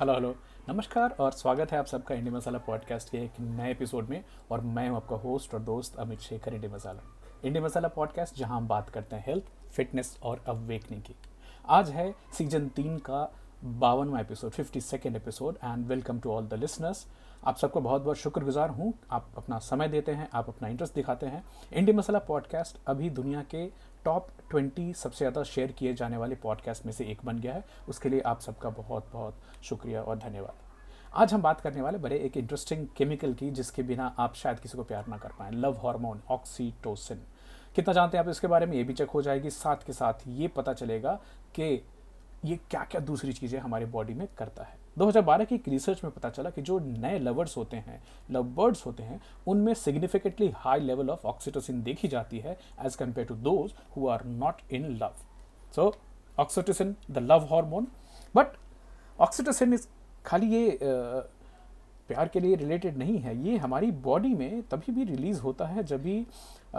Hello hello नमस्कार और स्वागत है आप सबका इंडी मसाला पॉडकास्ट के एक नए एपिसोड में और मैं हूं आपका होस्ट और दोस्त Amit Shekhar Indie Masala Indie Masala podcast जहां हम बात करते हैं हेल्थ फिटनेस और अवेकनिंग की आज है सीजन तीन का बावनवा episode fifty second episode and welcome to all the listeners आप सबको बहुत बहुत शुक्रगुजार हूँ आप अपना समय देते हैं आप अपना इंटरेस्ट दिखाते हैं इंडी मसाला पॉडकास्ट अभी दुनिया के टॉप ट्वेंटी सबसे ज़्यादा शेयर किए जाने वाले पॉडकास्ट में से एक बन गया है उसके लिए आप सबका बहुत बहुत शुक्रिया और धन्यवाद आज हम बात करने वाले बड़े एक इंटरेस्टिंग केमिकल की जिसके बिना आप शायद किसी को प्यार ना कर पाएं लव हार्मोन ऑक्सीटोसिन कितना जानते हैं आप इसके बारे में ये भी चेक हो जाएगी साथ के साथ ये पता चलेगा कि ये क्या क्या दूसरी चीज़ें हमारे बॉडी में करता है 2012 की एक रिसर्च में पता चला कि जो नए लवर्स होते हैं लव बर्ड्स होते हैं उनमें significantly high level of oxytocin देखी जाती है as compared to those who are not in love so oxytocin the love hormone but oxytocin is खाली ये प्यार के लिए रिलेटेड नहीं है ये हमारी बॉडी में तभी भी रिलीज़ होता है जब भी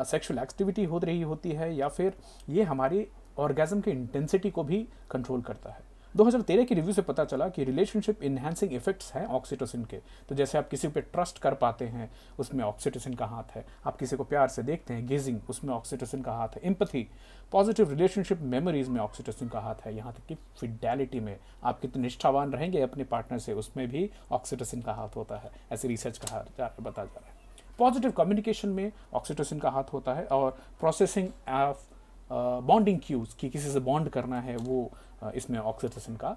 सेक्सुअल एक्टिविटी हो रही होती है या फिर ये हमारी ऑर्गेजम की इंटेंसिटी को भी कंट्रोल करता है 2013 की रिव्यू से पता चला कि रिलेशनशिप इन्हेंसिंग इफेक्ट्स हैं ऑक्सीटोसिन के तो जैसे आप किसी पे ट्रस्ट कर पाते हैं उसमें ऑक्सीटोसिन का हाथ है आप किसी को प्यार से देखते हैं गेजिंग उसमें ऑक्सीटोसिन का हाथ है इम्पथी पॉजिटिव रिलेशनशिप मेमोरीज में ऑक्सीटोसिन का हाथ है यहाँ तक कि फिडेलिटी में आप कितने निष्ठावान रहेंगे अपने पार्टनर से उसमें भी ऑक्सीटोसिन का हाथ होता है ऐसे रिसर्च कहा जा बताया जा रहा है पॉजिटिव कम्युनिकेशन में ऑक्सीटोसिन का हाथ होता है और प्रोसेसिंग ऑफ बॉन्डिंग क्यूज कि किसी से बॉन्ड करना है वो इसमें ऑक्सीटोसिन का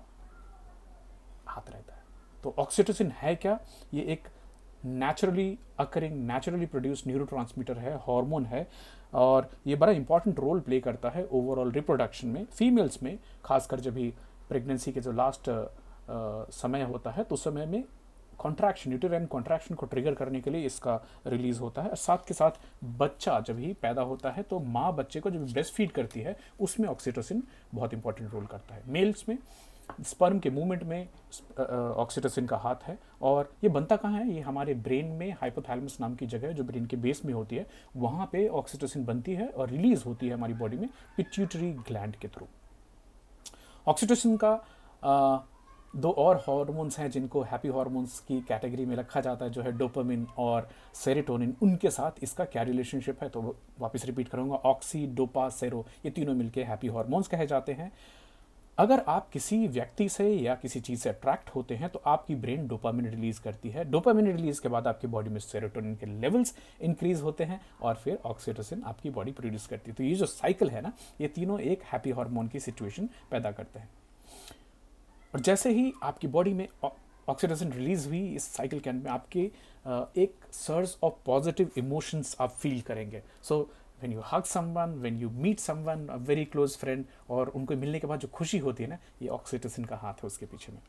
हाथ रहता है तो ऑक्सीटोसिन है क्या ये एक naturally occurring naturally produce transmitter है हॉर्मोन है और ये बड़ा इंपॉर्टेंट रोल प्ले करता है ओवरऑल रिप्रोडक्शन में फीमेल्स में खासकर जब भी प्रेगनेंसी के जो लास्ट समय होता है तो उस समय में कॉन्ट्रैक्शन यूटेराइन कॉन्ट्रैक्शन को ट्रिगर करने के लिए इसका रिलीज़ होता है और साथ के साथ बच्चा जब ही पैदा होता है तो माँ बच्चे को जब ब्रेस्ट फीड करती है उसमें ऑक्सीटोसिन बहुत इंपॉर्टेंट रोल करता है मेल्स में स्पर्म के मूवमेंट में ऑक्सीटोसिन का हाथ है और ये बनता कहाँ है ये हमारे ब्रेन में हाइपोथैलमस नाम की जगह है जो ब्रेन के बेस में होती है वहाँ पे ऑक्सीटोसिन बनती है और रिलीज होती है हमारी बॉडी में पिट्यूटरी ग्लैंड के थ्रू ऑक्सीटोसिन का दो और हार्मोन्स हैं जिनको हैप्पी हार्मोन्स की कैटेगरी में रखा जाता है जो है डोपामिन और सेरेटोनिन उनके साथ इसका क्या रिलेशनशिप है तो वापस रिपीट करूँगा ऑक्सी डोपा सेरो ये तीनों मिलके हैप्पी हार्मोन्स कहे जाते हैं अगर आप किसी व्यक्ति से या किसी चीज़ से अट्रैक्ट होते हैं तो आपकी ब्रेन डोपामिन रिलीज़ करती है डोपामिन रिलीज़ के बाद आपकी बॉडी में सेरोटोनिन के लेवल्स इंक्रीज होते हैं और फिर ऑक्सीटोसिन आपकी बॉडी प्रोड्यूस करती है तो ये जो साइकिल है ना ये तीनों एक हैप्पी हार्मोन की सिचुएशन पैदा करते हैं और जैसे ही आपकी बॉडी में ऑक्सीडेशन रिलीज हुई इस साइकिल के अंत में आपके एक सर्स ऑफ पॉजिटिव इमोशंस आप फील करेंगे so when you hug someone when you meet someone a very close friend और उनको मिलने के बाद जो खुशी होती है ना ये ऑक्सीटोसिन का हाथ है उसके पीछे में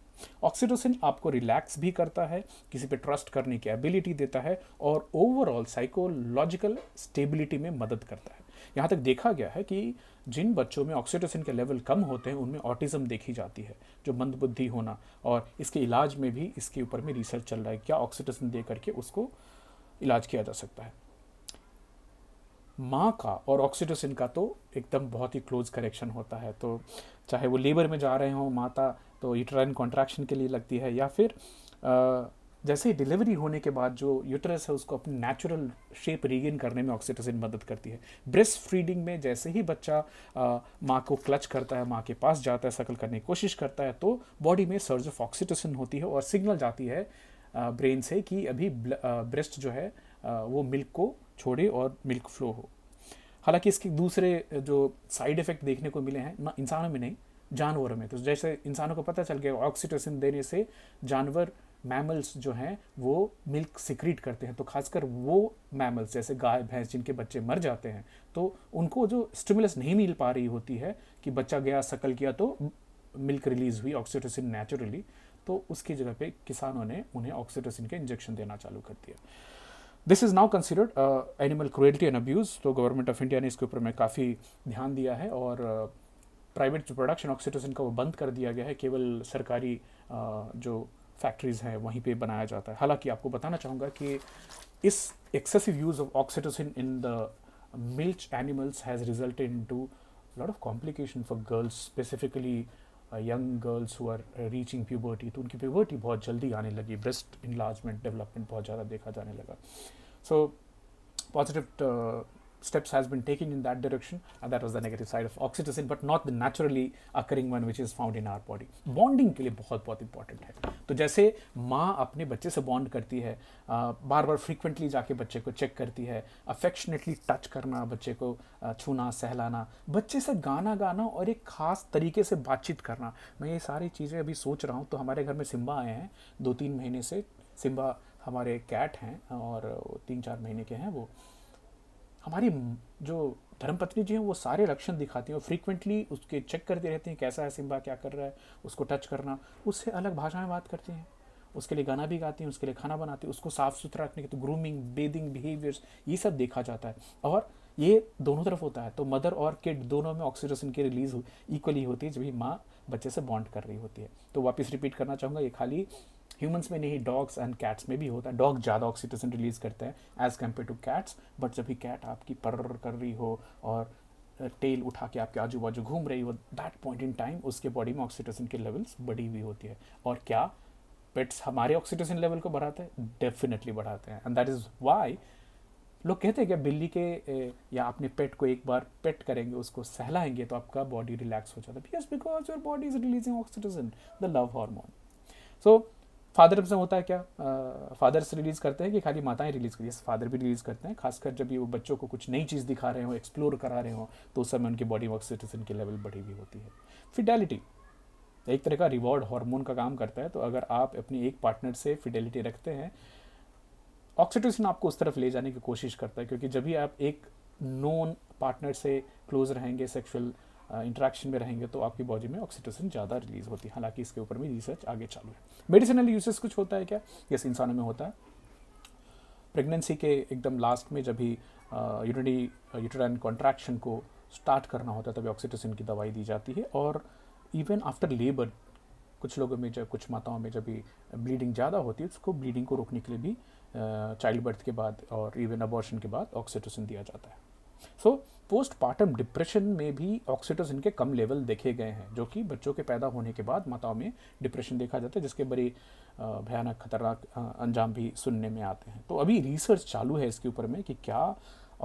ऑक्सीटोसिन आपको रिलैक्स भी करता है किसी पे ट्रस्ट करने की एबिलिटी देता है और ओवरऑल साइकोलॉजिकल स्टेबिलिटी में मदद करता है यहाँ तक देखा गया है कि जिन बच्चों में ऑक्सीटोसिन के लेवल कम होते हैं उनमें ऑटिज्म देखी जाती है जो मंदबुद्धि होना और इसके इलाज में भी इसके ऊपर में रिसर्च चल रहा है क्या ऑक्सीटोसिन दे करके उसको इलाज किया जा सकता है माँ का और ऑक्सीटोसिन का तो एकदम बहुत ही क्लोज कनेक्शन होता है तो चाहे वो लेबर में जा रहे हों माता तो यूटराइन कॉन्ट्रैक्शन के लिए लगती है या फिर आ, जैसे ही डिलीवरी होने के बाद जो यूटरस है उसको अपनी नेचुरल शेप रीगेन करने में ऑक्सीटोसिन मदद करती है ब्रेस्ट फीडिंग में जैसे ही बच्चा माँ को क्लच करता है माँ के पास जाता है सकल करने की कोशिश करता है तो बॉडी में सर्ज ऑफ ऑक्सीटोसिन होती है और सिग्नल जाती है ब्रेन से कि अभी ब्रेस्ट जो है वो मिल्क को छोड़े और मिल्क फ्लो हो हालांकि इसके दूसरे जो साइड इफ़ेक्ट देखने को मिले हैं इंसानों में नहीं जानवरों में तो जैसे इंसानों को पता चल गया ऑक्सीटोसिन देने से जानवर मैमल्स जो हैं वो मिल्क सिक्रीट करते हैं तो खासकर वो मैमल्स जैसे गाय भैंस जिनके बच्चे मर जाते हैं तो उनको जो स्टिमुलस नहीं मिल पा रही होती है कि बच्चा गया सकल किया तो मिल्क रिलीज़ हुई ऑक्सीटोसिन नेचुरली तो उसकी जगह पे किसानों ने उन्हें ऑक्सीटोसिन के इंजेक्शन देना चालू कर दिया this is now considered animal cruelty and abuse तो गवर्नमेंट ऑफ इंडिया ने इसके ऊपर में काफ़ी ध्यान दिया है और प्राइवेट uh, जो प्रोडक्शन ऑक्सीटोसिन का वो बंद कर दिया गया है केवल सरकारी uh, जो फैक्ट्रीज हैं वहीं पे बनाया जाता है हालांकि आपको बताना चाहूँगा कि इस excessive use of oxytocin in the milch animals has result in to lot of complication for girls specifically young girls who are reaching puberty तो उनकी प्यूबर्टी बहुत जल्दी आने लगी ब्रेस्ट इनलार्जमेंट डेवलपमेंट बहुत ज़्यादा देखा जाने लगा so positive steps has been taken in that direction and that was the negative side of oxytocin but not the naturally occurring one which is found in our body bonding के लिए बहुत बहुत important है तो जैसे माँ अपने बच्चे से बॉन्ड करती है आ, बार बार फ्रीक्वेंटली जाके बच्चे को चेक करती है अफेक्शनेटली टच करना बच्चे को छूना सहलाना बच्चे से गाना गाना और एक खास तरीके से बातचीत करना मैं ये सारी चीज़ें अभी सोच रहा हूँ तो हमारे घर में सिम्बा आए हैं दो तीन महीने से सिम्बा हमारे कैट हैं और तीन चार महीने के हैं वो हमारी जो धर्मपत्नी जी हैं वो सारे लक्षण दिखाती हैं और फ्रीक्वेंटली उसके चेक करते रहते हैं कैसा है सिम्बा क्या कर रहा है उसको टच करना उससे अलग भाषा में बात करती हैं उसके लिए गाना भी गाती हैं उसके लिए खाना बनाती हैं उसको साफ़ सुथरा रखने के तो ग्रूमिंग बेदिंग बिहेवियर्स ये सब देखा जाता है और ये दोनों तरफ होता है तो मदर और किड दोनों में ऑक्सीजन की रिलीज इक्वली होती है जब भी माँ बच्चे से बॉन्ड कर रही होती है तो वापस रिपीट करना चाहूँगा ये खाली ह्यूमंस में नहीं डॉग्स एंड कैट्स में भी होता है डॉग ज़्यादा ऑक्सीटोसिन रिलीज़ करते हैं as compared to cats but जब भी कैट आपकी पर्र कर रही हो और टेल उठा के आपके आजू बाजू घूम रही हो दैट पॉइंट इन टाइम उसके बॉडी में ऑक्सीटोसिन के लेवल्स बढ़ी हुई होती है और क्या पेट्स हमारे ऑक्सीटोसिन लेवल को बढ़ाते हैं डेफिनेटली बढ़ाते हैं एंड दैट इज़ वाई लोग कहते हैं कि बिल्ली के या अपने पेट को एक बार पेट करेंगे उसको सहलाएंगे तो आपका बॉडी रिलैक्स हो जाता है because because your body is releasing oxytocin the love hormone so father से होता है क्या फादर्स रिलीज़ करते हैं कि खाली माताएं रिलीज़ करिए फादर भी रिलीज़ करते हैं खासकर जब ये वो बच्चों को कुछ नई चीज़ दिखा रहे हो एक्सप्लोर करा रहे हो तो उस समय उनकी बॉडी ऑक्सीटोसिन की लेवल बढ़ी हुई होती है फिडेलिटी एक तरह का रिवॉर्ड हार्मोन का काम करता है तो अगर आप अपनी एक पार्टनर से फिडेलिटी रखते हैं ऑक्सीटोसिन आपको उस तरफ ले जाने की कोशिश करता है क्योंकि जब भी आप एक नॉन पार्टनर से क्लोज रहेंगे सेक्सुअल इंट्रैक्शन में रहेंगे तो आपकी बॉडी में ऑक्सीटोसिन ज़्यादा रिलीज होती है हालांकि इसके ऊपर भी रिसर्च आगे चालू है मेडिसिनल यूसेस कुछ होता है क्या यस इंसानों में होता है प्रेगनेंसी के एकदम लास्ट में जब भी यूनिटी यूटराइन कॉन्ट्रैक्शन को स्टार्ट करना होता है तभी ऑक्सीटोसिन की दवाई दी जाती है और इवन आफ्टर लेबर कुछ लोगों में जब कुछ माताओं में जब भी ब्लीडिंग ज़्यादा होती है उसको ब्लीडिंग को रोकने के लिए भी चाइल्ड बर्थ के बाद और इवन अबॉर्शन के बाद ऑक्सीटोसिन दिया जाता है सो पोस्टपार्टम डिप्रेशन में भी ऑक्सीटोसिन के कम लेवल देखे गए हैं जो कि बच्चों के पैदा होने के बाद माताओं में डिप्रेशन देखा जाता है जिसके बड़े भयानक खतरनाक अंजाम भी सुनने में आते हैं तो अभी रिसर्च चालू है इसके ऊपर में कि क्या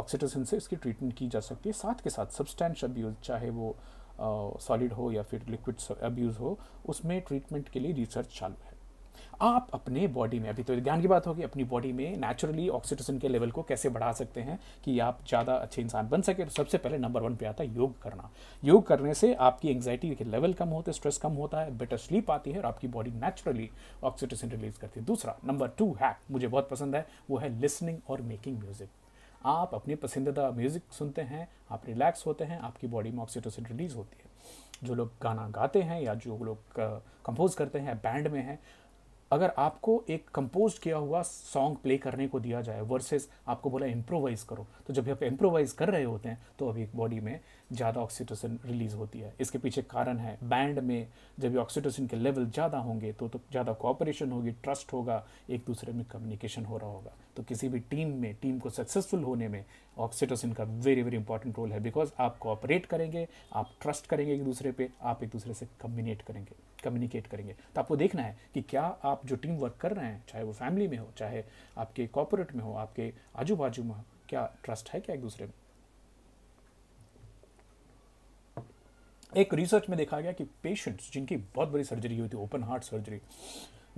ऑक्सीटोसिन से इसकी ट्रीटमेंट की जा सकती है साथ के साथ सब्सटेंस अब्यूज़ चाहे वो सॉलिड हो या फिर लिक्विड अब्यूज़ हो उसमें ट्रीटमेंट के लिए रिसर्च चालू है आप अपने बॉडी में अभी तो ज्ञान की बात होगी अपनी बॉडी में नेचुरली ऑक्सीटोसिन के लेवल को कैसे बढ़ा सकते हैं कि आप ज़्यादा अच्छे इंसान बन सके तो सबसे पहले नंबर वन पे आता है योग करना योग करने से आपकी एंगजाइटी के लेवल कम होते स्ट्रेस कम होता है बेटर स्लीप आती है और आपकी बॉडी नेचुरली ऑक्सीटोसिन रिलीज करती है दूसरा नंबर टू हैक मुझे बहुत पसंद है वो है लिसनिंग और मेकिंग म्यूज़िक आप अपने पसंदीदा म्यूज़िक सुनते हैं आप रिलैक्स होते हैं आपकी बॉडी में ऑक्सीटोसिन रिलीज़ होती है जो लोग गाना गाते हैं या जो लोग कंपोज करते हैं बैंड में हैं अगर आपको एक कंपोज किया हुआ सॉन्ग प्ले करने को दिया जाए वर्सेस आपको बोला इम्प्रोवाइज़ करो तो जब आप इम्प्रोवाइज़ कर रहे होते हैं तो अभी एक बॉडी में ज़्यादा ऑक्सीटोसिन रिलीज़ होती है इसके पीछे कारण है बैंड में जब ऑक्सीटोसिन के लेवल ज़्यादा होंगे तो, तो ज़्यादा कोऑपरेशन होगी ट्रस्ट होगा एक दूसरे में कम्युनिकेशन हो रहा होगा तो किसी भी टीम में टीम को सक्सेसफुल होने में ऑक्सीटोसिन का वेरी वेरी इंपॉर्टेंट रोल है बिकॉज आप कोऑपरेट करेंगे आप ट्रस्ट करेंगे एक दूसरे पर आप एक दूसरे से कम्युनिकेट करेंगे कम्युनिकेट करेंगे तो आपको देखना है कि क्या आप जो टीम वर्क कर रहे हैं चाहे वो फैमिली में हो चाहे आपके कॉपोरेट में हो आपके आजू बाजू में हो क्या ट्रस्ट है क्या एक दूसरे में एक रिसर्च में देखा गया कि पेशेंट्स जिनकी बहुत बड़ी सर्जरी हुई थी ओपन हार्ट सर्जरी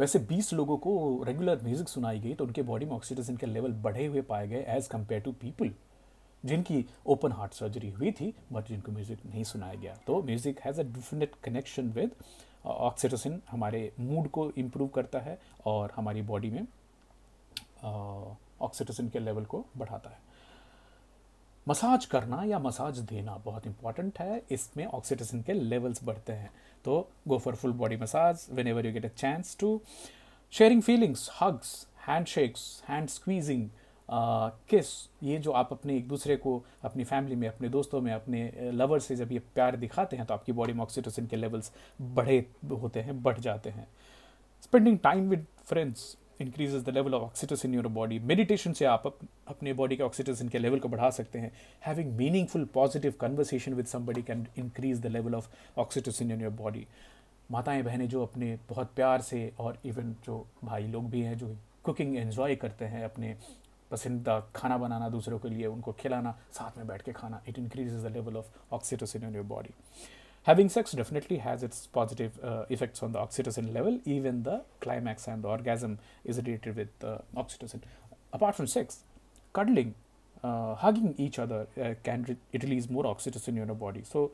वैसे 20 लोगों को रेगुलर म्यूजिक सुनाई गई तो उनके बॉडी में ऑक्सीजन के लेवल बढ़े हुए पाए गए एज कम्पेयर टू पीपल जिनकी ओपन हार्ट सर्जरी हुई थी बट जिनको म्यूज़िक नहीं सुनाया गया तो music has a definite connection with oxytocin हमारे मूड को इम्प्रूव करता है और हमारी बॉडी में ऑक्सीटोसिन के लेवल को बढ़ाता है मसाज करना या मसाज देना बहुत इंपॉर्टेंट है इसमें ऑक्सीटोसिन के लेवल्स बढ़ते हैं तो go for full body massage whenever you get a chance to sharing feelings hugs hand shakes hand squeezing kiss ये जो आप अपने एक दूसरे को अपनी फैमिली में अपने दोस्तों में अपने लवर से जब ये प्यार दिखाते हैं तो आपकी बॉडी में ऑक्सीटोसिन के लेवल्स बढ़े होते हैं बढ़ जाते हैं spending time with friends increase the level of oxytocin your body meditation से आप अपने बॉडी के ऑक्सीटोसिन के लेवल को बढ़ा सकते हैं having meaningful positive conversation with somebody can increase the level of oxytocin in your body माताएं बहनें जो अपने बहुत प्यार से और इवन जो भाई लोग भी हैं जो कुकिंग एन्जॉय करते हैं अपने पसंदीदा खाना बनाना दूसरों के लिए उनको खिलाना साथ में बैठ के खाना it increases the level of oxytocin in Having sex definitely has its positive uh, effects on the oxytocin level. Even the climax and the orgasm is related with oxytocin. Apart from sex, cuddling, uh, hugging each other uh, can release more oxytocin in your body. So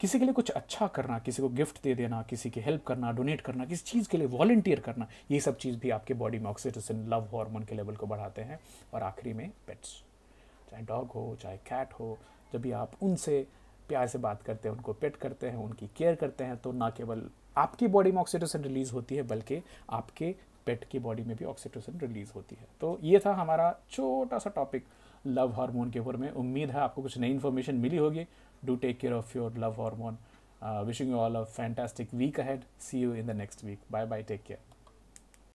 किसी के लिए कुछ अच्छा करना किसी को gift दे देना किसी की हेल्प करना डोनेट करना किसी चीज़ के लिए वॉलेंटियर करना ये सब चीज़ भी आपके बॉडी में ऑक्सीटोसिन लव हार्मोन के लेवल को बढ़ाते हैं और आखिरी में पेट्स चाहे डॉग हो चाहे कैट हो जब भी आप उनसे प्यार से बात करते हैं उनको पेट करते हैं उनकी केयर करते हैं तो ना केवल आपकी बॉडी में ऑक्सीटोसिन रिलीज़ होती है बल्कि आपके पेट की बॉडी में भी ऑक्सीटोसिन रिलीज़ होती है तो ये था हमारा छोटा सा टॉपिक लव हार्मोन के ऊपर में उम्मीद है आपको कुछ नई इन्फॉर्मेशन मिली होगी do take care of your love hormone. Uh, wishing you all a fantastic week ahead. See you in the next week. Bye bye. Take care.